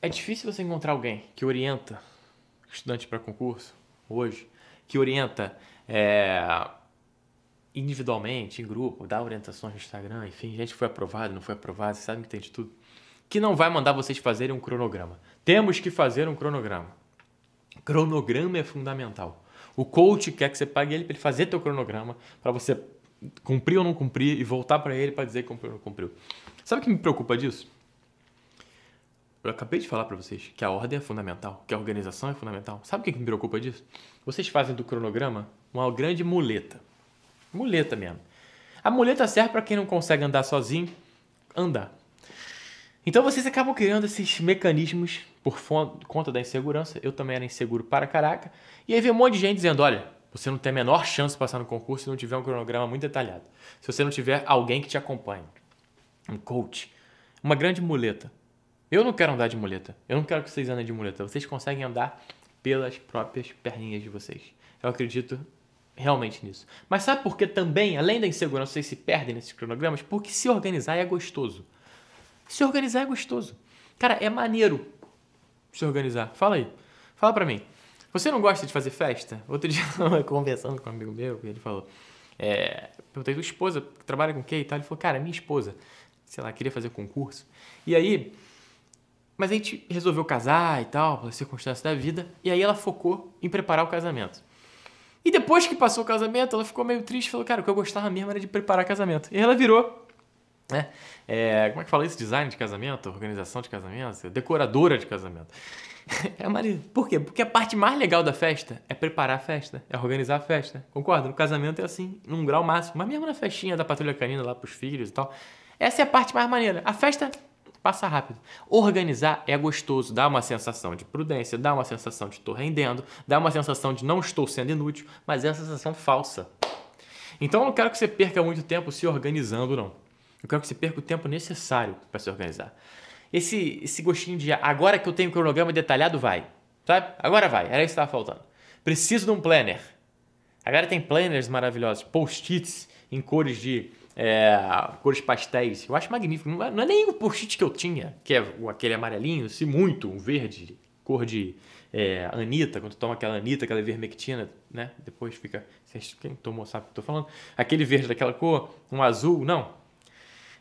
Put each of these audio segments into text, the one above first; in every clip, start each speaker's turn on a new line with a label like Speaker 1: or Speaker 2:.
Speaker 1: É difícil você encontrar alguém que orienta estudante para concurso hoje, que orienta é, individualmente, em grupo, dá orientações no Instagram, enfim, gente que foi aprovado, não foi aprovado, você sabe que tem de tudo, que não vai mandar vocês fazerem um cronograma. Temos que fazer um cronograma. Cronograma é fundamental. O coach quer que você pague ele para ele fazer teu cronograma, para você cumprir ou não cumprir e voltar para ele para dizer que cumpriu ou não cumpriu. Sabe o que me preocupa disso? Eu acabei de falar para vocês que a ordem é fundamental, que a organização é fundamental. Sabe o que me preocupa disso? Vocês fazem do cronograma uma grande muleta. Muleta mesmo. A muleta serve para quem não consegue andar sozinho, andar. Então vocês acabam criando esses mecanismos por conta da insegurança. Eu também era inseguro para caraca. E aí vem um monte de gente dizendo: olha, você não tem a menor chance de passar no concurso se não tiver um cronograma muito detalhado. Se você não tiver alguém que te acompanhe. Um coach. Uma grande muleta. Eu não quero andar de muleta. Eu não quero que vocês andem de muleta. Vocês conseguem andar pelas próprias perninhas de vocês. Eu acredito realmente nisso. Mas sabe por que também, além da insegurança, vocês se perdem nesses cronogramas? Porque se organizar é gostoso. Se organizar é gostoso. Cara, é maneiro se organizar. Fala aí. Fala pra mim. Você não gosta de fazer festa? Outro dia, eu conversando com um amigo meu, ele falou... É, perguntei, tua esposa trabalha com o quê e tal? Ele falou, cara, minha esposa, sei lá, queria fazer concurso. E aí mas a gente resolveu casar e tal, pelas circunstâncias da vida, e aí ela focou em preparar o casamento. E depois que passou o casamento, ela ficou meio triste, falou, cara, o que eu gostava mesmo era de preparar casamento. E ela virou, né? É, como é que fala isso? Design de casamento, organização de casamento, decoradora de casamento. É, Maria. Por quê? Porque a parte mais legal da festa é preparar a festa, é organizar a festa. Concorda? No casamento é assim, num grau máximo. Mas mesmo na festinha da patrulha canina lá pros filhos e tal, essa é a parte mais maneira. A festa passa rápido. Organizar é gostoso, dá uma sensação de prudência, dá uma sensação de estou rendendo, dá uma sensação de não estou sendo inútil, mas é uma sensação falsa. Então eu não quero que você perca muito tempo se organizando, não. Eu quero que você perca o tempo necessário para se organizar. Esse, esse gostinho de ah, agora que eu tenho o cronograma detalhado, vai. Sabe? Agora vai. Era isso que estava faltando. Preciso de um planner. Agora tem planners maravilhosos, post-its em cores de é, cores pastéis. Eu acho magnífico. Não é, não é nem o post que eu tinha, que é aquele amarelinho, se muito, um verde, cor de é, anita, quando toma aquela anita, aquela vermectina, né? Depois fica... Quem tomou sabe o que eu tô falando. Aquele verde daquela cor, um azul, não.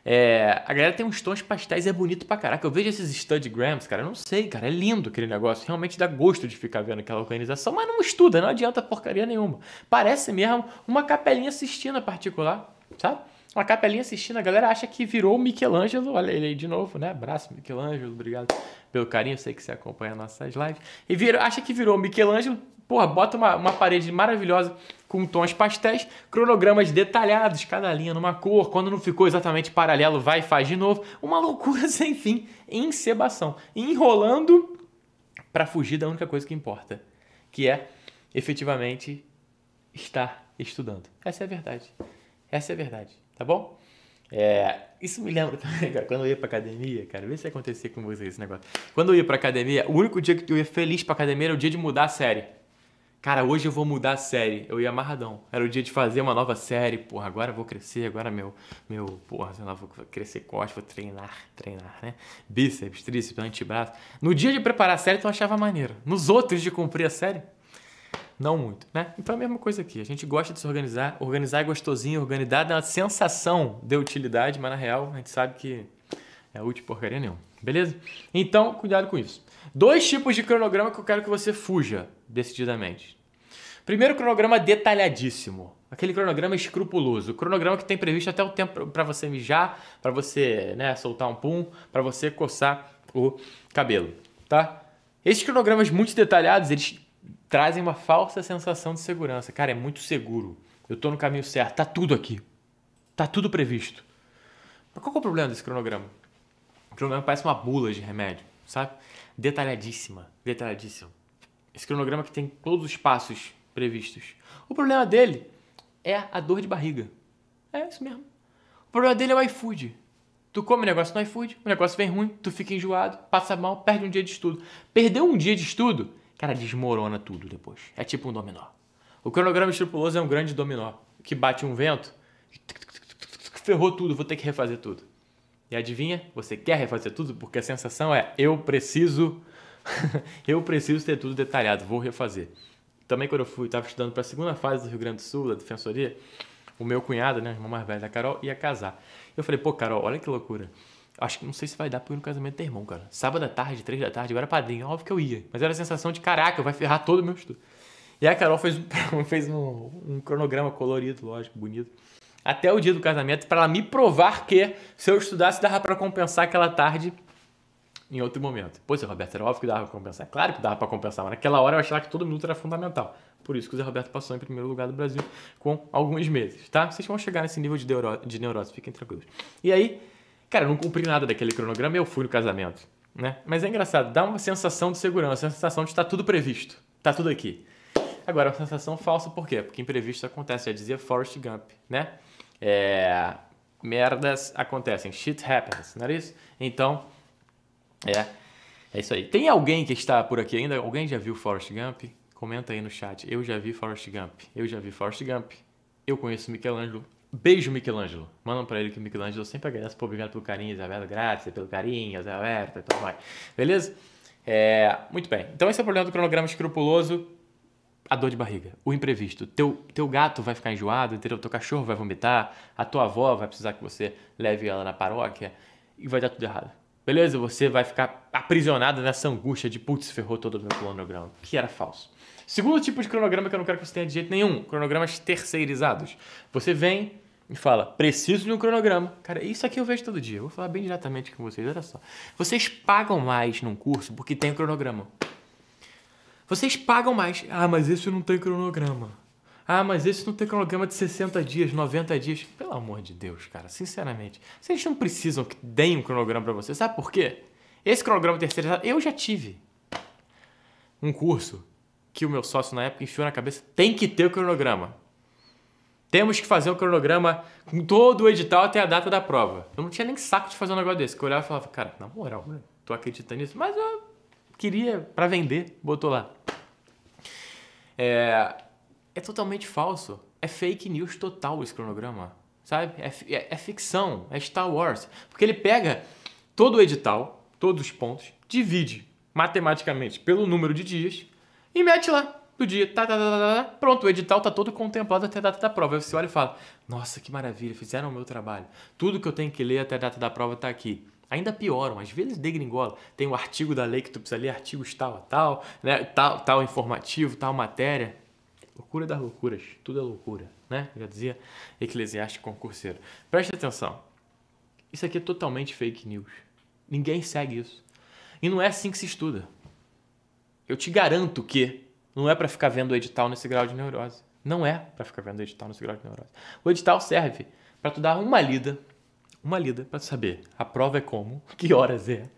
Speaker 1: É, a galera tem uns tons pastéis e é bonito pra caraca. Eu vejo esses study grams, cara, eu não sei, cara, é lindo aquele negócio. Realmente dá gosto de ficar vendo aquela organização, mas não estuda, não adianta porcaria nenhuma. Parece mesmo uma capelinha assistindo a particular, sabe? uma capelinha assistindo, a galera acha que virou o Michelangelo. Olha ele aí de novo, né? Abraço, Michelangelo, obrigado pelo carinho. Sei que você acompanha nossas lives. E vira, acha que virou o Michelangelo. Porra, bota uma, uma parede maravilhosa com tons pastéis, cronogramas detalhados, cada linha numa cor. Quando não ficou exatamente paralelo, vai e faz de novo. Uma loucura sem fim, encebação. Enrolando para fugir da única coisa que importa, que é efetivamente estar estudando. Essa é a verdade. Essa é a verdade tá bom? É, isso me lembra também, cara, quando eu ia pra academia, cara, vê se acontecia com vocês esse negócio. Quando eu ia pra academia, o único dia que eu ia feliz pra academia era o dia de mudar a série. Cara, hoje eu vou mudar a série. Eu ia amarradão. Era o dia de fazer uma nova série. Porra, agora eu vou crescer, agora meu, meu, porra, sei lá, vou crescer corte vou treinar, treinar, né? Bíceps, tríceps, antebraço. No dia de preparar a série, tu achava maneiro. Nos outros de cumprir a série, não muito, né? Então é a mesma coisa aqui. A gente gosta de se organizar. Organizar é gostosinho, organizar dá uma sensação de utilidade, mas na real a gente sabe que é útil porcaria nenhuma. Beleza? Então, cuidado com isso. Dois tipos de cronograma que eu quero que você fuja decididamente. Primeiro, cronograma detalhadíssimo. Aquele cronograma escrupuloso. cronograma que tem previsto até o tempo para você mijar, para você né, soltar um pum, para você coçar o cabelo, tá? Esses cronogramas muito detalhados, eles trazem uma falsa sensação de segurança. Cara, é muito seguro. Eu estou no caminho certo. Tá tudo aqui. Tá tudo previsto. Mas qual é o problema desse cronograma? O cronograma parece uma bula de remédio, sabe? Detalhadíssima, detalhadíssima. Esse cronograma que tem todos os passos previstos. O problema dele é a dor de barriga. É isso mesmo. O problema dele é o iFood. Tu come um negócio no iFood, o negócio vem ruim, tu fica enjoado, passa mal, perde um dia de estudo. Perdeu um dia de estudo Cara, desmorona tudo depois. É tipo um dominó. O cronograma escrupuloso é um grande dominó que bate um vento, ferrou tudo, vou ter que refazer tudo. E adivinha? Você quer refazer tudo porque a sensação é eu preciso eu preciso ter tudo detalhado, vou refazer. Também quando eu fui, estava estudando para a segunda fase do Rio Grande do Sul, da Defensoria, o meu cunhado, né, irmão mais velho da Carol, ia casar. Eu falei, pô, Carol, olha que loucura. Acho que não sei se vai dar pra ir no casamento do irmão, cara. Sábado à tarde, três da tarde, eu era padrinho, óbvio que eu ia. Mas era a sensação de, caraca, vai ferrar todo o meu estudo. E a Carol fez, um, fez um, um cronograma colorido, lógico, bonito. Até o dia do casamento, para ela me provar que se eu estudasse, dava para compensar aquela tarde em outro momento. Pois, seu Roberto, era óbvio que dava para compensar. Claro que dava para compensar, mas naquela hora eu achava que todo minuto era fundamental. Por isso que o Zé Roberto passou em primeiro lugar do Brasil com alguns meses, tá? Vocês vão chegar nesse nível de, de neurose, fiquem tranquilos. E aí, Cara, eu não cumpri nada daquele cronograma e eu fui no casamento. Né? Mas é engraçado, dá uma sensação de segurança, uma sensação de estar tá tudo previsto, tá tudo aqui. Agora, é uma sensação falsa, por quê? Porque imprevisto acontece, já dizia Forrest Gump, né? É, merdas acontecem, shit happens, não era isso? Então, é, é isso aí. Tem alguém que está por aqui ainda? Alguém já viu Forrest Gump? Comenta aí no chat. Eu já vi Forrest Gump. Eu já vi Forrest Gump eu conheço Michelangelo. Beijo, Michelangelo. Manda pra ele que o Michelangelo sempre agradece. Pô, obrigado pelo carinho, Zé Alberto. graças pelo carinho, Zé Alberto e tal, vai. Beleza? É, muito bem. Então esse é o problema do cronograma escrupuloso. A dor de barriga, o imprevisto. Teu, teu gato vai ficar enjoado, entendeu? Teu cachorro vai vomitar, a tua avó vai precisar que você leve ela na paróquia e vai dar tudo errado. Beleza? Você vai ficar aprisionado nessa angústia de putz, ferrou todo o meu cronograma, que era falso. Segundo tipo de cronograma que eu não quero que você tenha de jeito nenhum, cronogramas terceirizados. Você vem e fala, preciso de um cronograma. Cara, isso aqui eu vejo todo dia, eu vou falar bem diretamente com vocês, olha só. Vocês pagam mais num curso porque tem um cronograma. Vocês pagam mais. Ah, mas isso não tem cronograma. Ah, mas esse não tem cronograma de 60 dias, 90 dias. Pelo amor de Deus, cara, sinceramente. Vocês não precisam que deem um cronograma para vocês. Sabe por quê? Esse cronograma terceirizado, eu já tive um curso que o meu sócio na época enfiou na cabeça. Tem que ter o cronograma. Temos que fazer um cronograma com todo o edital até a data da prova. Eu não tinha nem saco de fazer um negócio desse. Que eu olhava e falava, cara, na moral, tô acreditando nisso. Mas eu queria para vender, botou lá. É, é totalmente falso. É fake news total esse cronograma, sabe? É, é, é ficção, é Star Wars. Porque ele pega todo o edital, todos os pontos, divide matematicamente pelo número de dias e mete lá do dia. Tá, tá, tá, tá, Pronto, o edital tá todo contemplado até a data da prova. Aí você olha e fala: Nossa, que maravilha, fizeram o meu trabalho. Tudo que eu tenho que ler até a data da prova tá aqui. Ainda pioram, às vezes degringola. Tem o um artigo da lei que tu precisa ler, artigo tal, tal, né? tal, tal informativo, tal matéria. Loucura das loucuras, tudo é loucura, né? Já dizia Eclesiastes concurseiro. Preste atenção. Isso aqui é totalmente fake news. Ninguém segue isso. E não é assim que se estuda. Eu te garanto que não é para ficar vendo o edital nesse grau de neurose. Não é para ficar vendo o edital nesse grau de neurose. O edital serve para tu dar uma lida, uma lida para saber a prova é como, que horas é,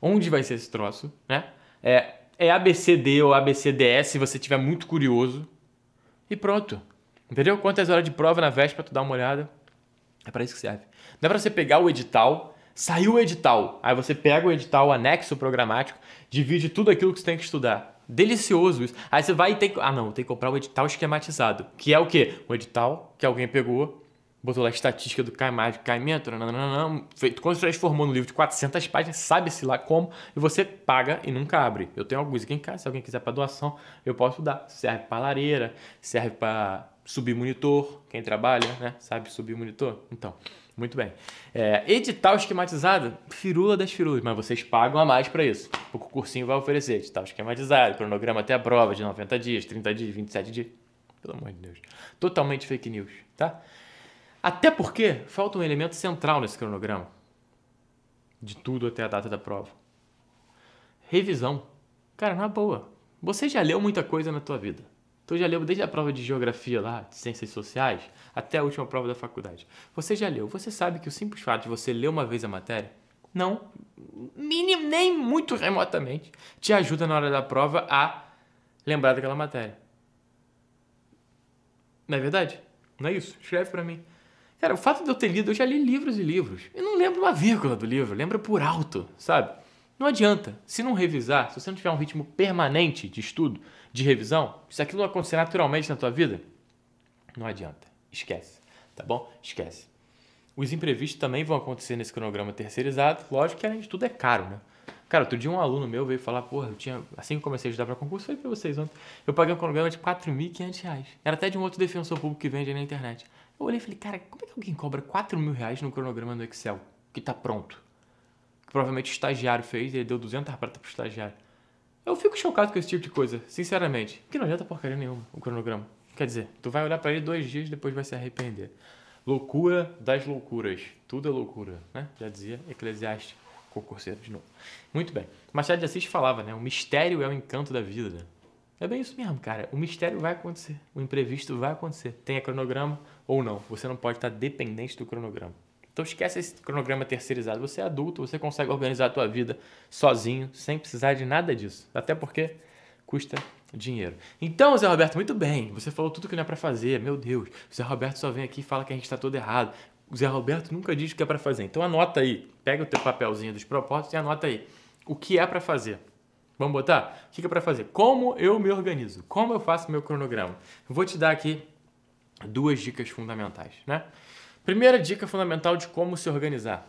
Speaker 1: onde vai ser esse troço, né? É, é ABCD ou ABCDS se você tiver muito curioso, e pronto. Entendeu? Quantas horas de prova na véspera, tu dá uma olhada. É para isso que serve. Não é para você pegar o edital, saiu o edital, aí você pega o edital, o anexo programático, divide tudo aquilo que você tem que estudar. Delicioso isso. Aí você vai e tem que. Ah, não, tem que comprar o edital esquematizado. Que é o quê? O edital que alguém pegou, botou lá a estatística do caimento, nananana, feito, quando transformou no livro de 400 páginas, sabe-se lá como, e você paga e nunca abre. Eu tenho alguns aqui em casa, se alguém quiser para doação, eu posso dar. Serve para lareira, serve para subir monitor, quem trabalha, né, sabe subir monitor? Então, muito bem. É, edital esquematizado, firula das firulas, mas vocês pagam a mais para isso. O cursinho vai oferecer edital esquematizado, cronograma até a prova de 90 dias, 30 dias, 27 dias. Pelo amor de Deus. Totalmente fake news, tá? Até porque falta um elemento central nesse cronograma, de tudo até a data da prova. Revisão. Cara, na boa, você já leu muita coisa na tua vida. Tu já leu desde a prova de geografia lá, de ciências sociais, até a última prova da faculdade. Você já leu. Você sabe que o simples fato de você ler uma vez a matéria, não, mínimo nem muito remotamente, te ajuda na hora da prova a lembrar daquela matéria. Não é verdade? Não é isso? Escreve para mim. Cara, o fato de eu ter lido, eu já li livros e livros. E não lembro uma vírgula do livro, lembro por alto, sabe? Não adianta. Se não revisar, se você não tiver um ritmo permanente de estudo, de revisão, se aquilo não acontecer naturalmente na tua vida, não adianta. Esquece. Tá bom? Esquece. Os imprevistos também vão acontecer nesse cronograma terceirizado. Lógico que além de tudo é caro, né? Cara, outro dia um aluno meu veio falar, porra, eu tinha, assim que comecei a estudar para concurso, falei para vocês ontem, eu paguei um cronograma de 4.500 reais. Era até de um outro defensor público que vende aí na internet. Eu olhei e falei, cara, como é que alguém cobra 4 mil reais num cronograma no Excel que tá pronto? Que provavelmente o estagiário fez, ele deu 200 para pro estagiário. Eu fico chocado com esse tipo de coisa, sinceramente. Que não adianta porcaria nenhuma o cronograma. Quer dizer, tu vai olhar para ele dois dias e depois vai se arrepender. Loucura das loucuras. Tudo é loucura, né? Já dizia Eclesiastes, concurseiro de novo. Muito bem. Machado de Assis falava, né? O mistério é o encanto da vida. Né? É bem isso mesmo, cara. O mistério vai acontecer. O imprevisto vai acontecer. Tenha cronograma ou não. Você não pode estar dependente do cronograma. Então esquece esse cronograma terceirizado. Você é adulto, você consegue organizar a tua vida sozinho, sem precisar de nada disso. Até porque custa dinheiro. Então, Zé Roberto, muito bem. Você falou tudo que não é para fazer. Meu Deus. O Zé Roberto só vem aqui e fala que a gente está todo errado. O Zé Roberto nunca diz o que é para fazer. Então anota aí. Pega o teu papelzinho dos propósitos e anota aí. O que é para fazer? Vamos botar? O que é para fazer? Como eu me organizo? Como eu faço meu cronograma? Vou te dar aqui duas dicas fundamentais, né? Primeira dica fundamental de como se organizar.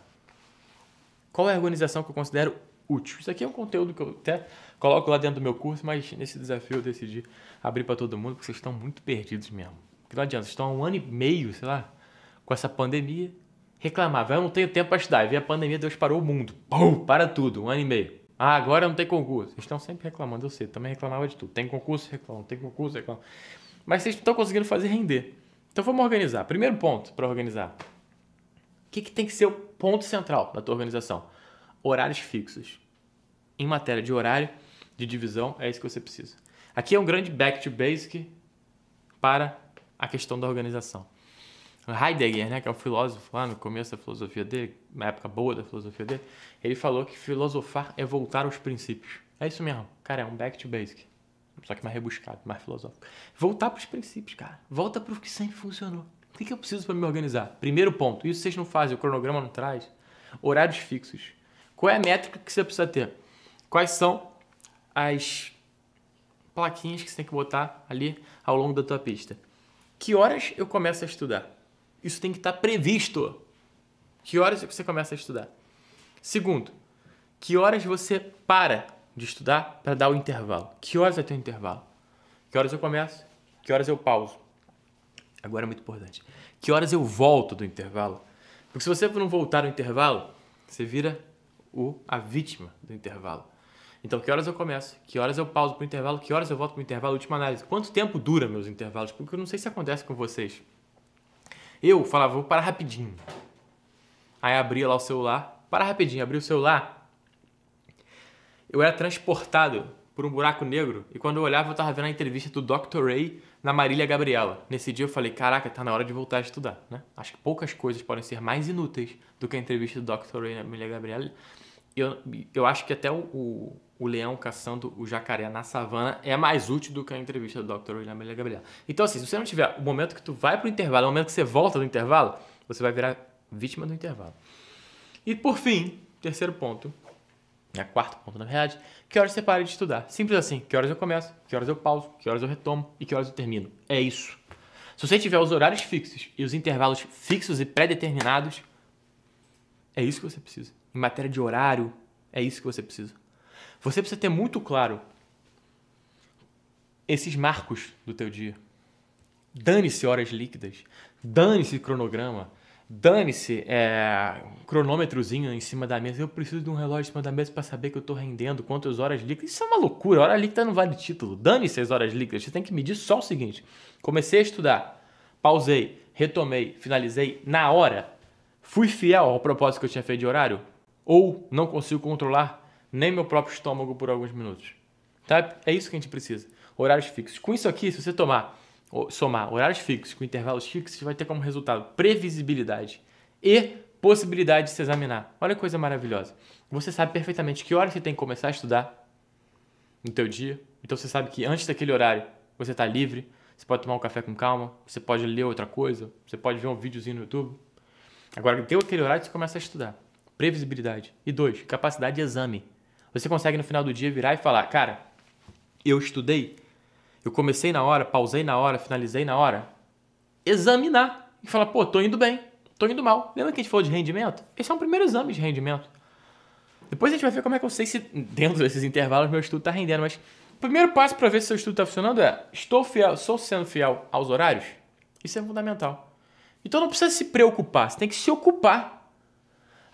Speaker 1: Qual é a organização que eu considero útil? Isso aqui é um conteúdo que eu até coloco lá dentro do meu curso, mas nesse desafio eu decidi abrir para todo mundo, porque vocês estão muito perdidos mesmo. Porque não adianta, vocês estão há um ano e meio, sei lá, com essa pandemia, reclamava, eu não tenho tempo para estudar. E a pandemia, Deus parou o mundo. Pum, para tudo, um ano e meio. Ah, agora não tem concurso. Vocês estão sempre reclamando, eu sei, também reclamava de tudo. Tem concurso, reclamam, tem concurso, reclamam. Mas vocês estão conseguindo fazer render. Então vamos organizar. Primeiro ponto para organizar. O que, que tem que ser o ponto central da tua organização? Horários fixos. Em matéria de horário, de divisão, é isso que você precisa. Aqui é um grande back to basic para a questão da organização. Heidegger, né, que é o filósofo lá no começo da filosofia dele, na época boa da filosofia dele, ele falou que filosofar é voltar aos princípios. É isso mesmo. Cara, é um back to basic. Só que mais rebuscado, mais filosófico. Voltar para os princípios, cara. Volta para o que sempre funcionou. O que, que eu preciso para me organizar? Primeiro ponto. Isso vocês não fazem, o cronograma não traz. Horários fixos. Qual é a métrica que você precisa ter? Quais são as plaquinhas que você tem que botar ali ao longo da tua pista? Que horas eu começo a estudar? isso tem que estar previsto. Que horas você começa a estudar? Segundo, que horas você para de estudar para dar o intervalo? Que horas vai é ter o intervalo? Que horas eu começo? Que horas eu pauso? Agora é muito importante. Que horas eu volto do intervalo? Porque se você não voltar no intervalo, você vira o, a vítima do intervalo. Então, que horas eu começo? Que horas eu pauso para o intervalo? Que horas eu volto para o intervalo? Última análise. Quanto tempo dura meus intervalos? Porque eu não sei se acontece com vocês. Eu falava, vou parar rapidinho. Aí abria lá o celular, parar rapidinho, abria o celular. Eu era transportado por um buraco negro e quando eu olhava eu tava vendo a entrevista do Dr. Ray na Marília Gabriela. Nesse dia eu falei, caraca, tá na hora de voltar a estudar, né? Acho que poucas coisas podem ser mais inúteis do que a entrevista do Dr. Ray na Marília Gabriela. Eu, eu acho que até o o leão caçando o jacaré na savana é mais útil do que a entrevista do Dr. William L. Gabriel. Então, assim, se você não tiver o momento que tu vai pro intervalo, o momento que você volta do intervalo, você vai virar vítima do intervalo. E por fim, terceiro ponto, é quarto ponto na verdade, que horas você para de estudar? Simples assim, que horas eu começo, que horas eu pauso, que horas eu retomo e que horas eu termino. É isso. Se você tiver os horários fixos e os intervalos fixos e pré-determinados, é isso que você precisa. Em matéria de horário, é isso que você precisa. Você precisa ter muito claro esses marcos do teu dia. Dane-se horas líquidas, dane-se cronograma, dane-se é, cronômetrozinho em cima da mesa. Eu preciso de um relógio em cima da mesa para saber que eu estou rendendo, quantas horas líquidas. Isso é uma loucura, hora líquida não vale título. Dane-se as horas líquidas, você tem que medir só o seguinte. Comecei a estudar, pausei, retomei, finalizei na hora. Fui fiel ao propósito que eu tinha feito de horário? Ou não consigo controlar nem meu próprio estômago por alguns minutos. Tá? É isso que a gente precisa. Horários fixos. Com isso aqui, se você tomar, somar horários fixos com intervalos fixos, você vai ter como resultado previsibilidade e possibilidade de se examinar. Olha que coisa maravilhosa. Você sabe perfeitamente que hora você tem que começar a estudar no teu dia. Então você sabe que antes daquele horário você está livre, você pode tomar um café com calma, você pode ler outra coisa, você pode ver um videozinho no YouTube. Agora, deu aquele horário, você começa a estudar. Previsibilidade. E dois, capacidade de exame. Você consegue no final do dia virar e falar: Cara, eu estudei, eu comecei na hora, pausei na hora, finalizei na hora. Examinar e falar: Pô, tô indo bem, tô indo mal. Lembra que a gente falou de rendimento? Esse é um primeiro exame de rendimento. Depois a gente vai ver como é que eu sei se dentro desses intervalos meu estudo está rendendo. Mas o primeiro passo para ver se seu estudo está funcionando é: estou fiel, sou sendo fiel aos horários? Isso é fundamental. Então não precisa se preocupar, você tem que se ocupar.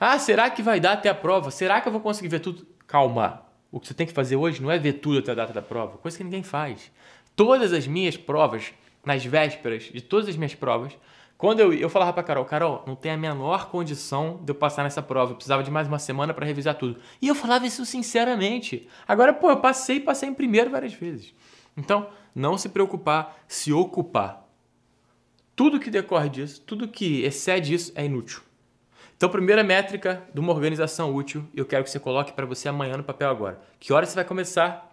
Speaker 1: Ah, será que vai dar até a prova? Será que eu vou conseguir ver tudo? calma, o que você tem que fazer hoje não é ver tudo até a data da prova, coisa que ninguém faz. Todas as minhas provas, nas vésperas de todas as minhas provas, quando eu, eu falava pra Carol, Carol, não tem a menor condição de eu passar nessa prova, eu precisava de mais uma semana para revisar tudo. E eu falava isso sinceramente. Agora, pô, eu passei, e passei em primeiro várias vezes. Então, não se preocupar, se ocupar. Tudo que decorre disso, tudo que excede isso é inútil. Então, primeira métrica de uma organização útil, eu quero que você coloque para você amanhã no papel agora. Que hora você vai começar?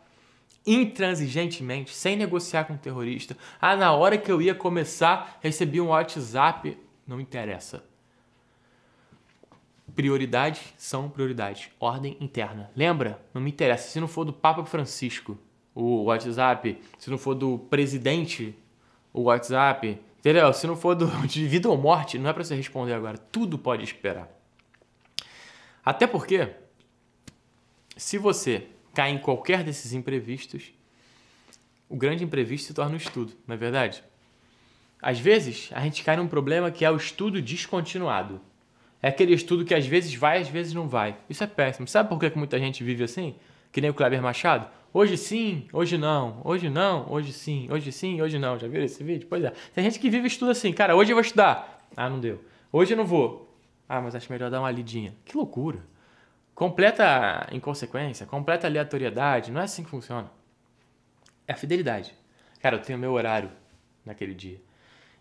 Speaker 1: Intransigentemente, sem negociar com o terrorista. Ah, na hora que eu ia começar, recebi um WhatsApp. Não interessa. Prioridades são prioridades. Ordem interna. Lembra? Não me interessa. Se não for do Papa Francisco, o WhatsApp. Se não for do presidente, o WhatsApp. Entendeu? Se não for do, de vida ou morte, não é para você responder agora. Tudo pode esperar. Até porque, se você cai em qualquer desses imprevistos, o grande imprevisto se torna o estudo, não é verdade? Às vezes, a gente cai num problema que é o estudo descontinuado. É aquele estudo que às vezes vai, às vezes não vai. Isso é péssimo. Sabe por que muita gente vive assim? Que nem o Kleber Machado? Hoje sim, hoje não, hoje não, hoje sim, hoje sim, hoje não. Já viram esse vídeo? Pois é. Tem gente que vive estuda assim, cara, hoje eu vou estudar. Ah, não deu. Hoje eu não vou. Ah, mas acho melhor dar uma lidinha. Que loucura. Completa inconsequência, completa aleatoriedade, não é assim que funciona. É a fidelidade. Cara, eu tenho meu horário naquele dia.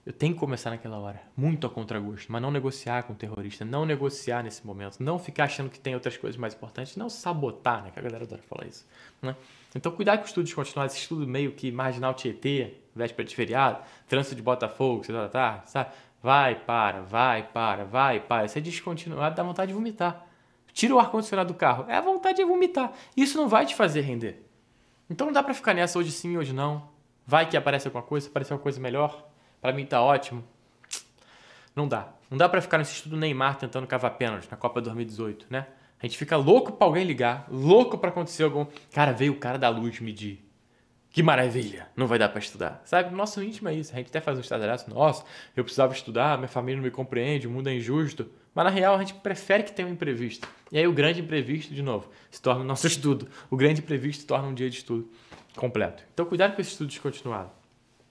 Speaker 1: Eu tenho que começar naquela hora, muito a contragosto, mas não negociar com o terrorista, não negociar nesse momento, não ficar achando que tem outras coisas mais importantes, não sabotar, né? Que a galera adora falar isso, né? Então, cuidar com os estudos continuados, esse estudo meio que marginal Tietê, véspera de feriado, trânsito de Botafogo, 6 horas da tarde, sabe? Vai, para, vai, para, vai, para. Isso é descontinuado, dá vontade de vomitar. Tira o ar-condicionado do carro, é a vontade de vomitar. Isso não vai te fazer render. Então, não dá para ficar nessa hoje sim, hoje não. Vai que aparece alguma coisa, aparece alguma coisa melhor para mim tá ótimo. Não dá. Não dá para ficar nesse estudo Neymar tentando cavar pênalti na Copa 2018, né? A gente fica louco para alguém ligar, louco para acontecer algum. Cara, veio o cara da luz medir. Que maravilha! Não vai dar para estudar. Sabe? Nosso íntimo é isso. A gente até faz um estadalhaço. Nossa, eu precisava estudar, minha família não me compreende, o mundo é injusto. Mas na real, a gente prefere que tenha um imprevisto. E aí o grande imprevisto, de novo, se torna o nosso estudo. O grande imprevisto torna um dia de estudo completo. Então, cuidado com esse estudo descontinuado.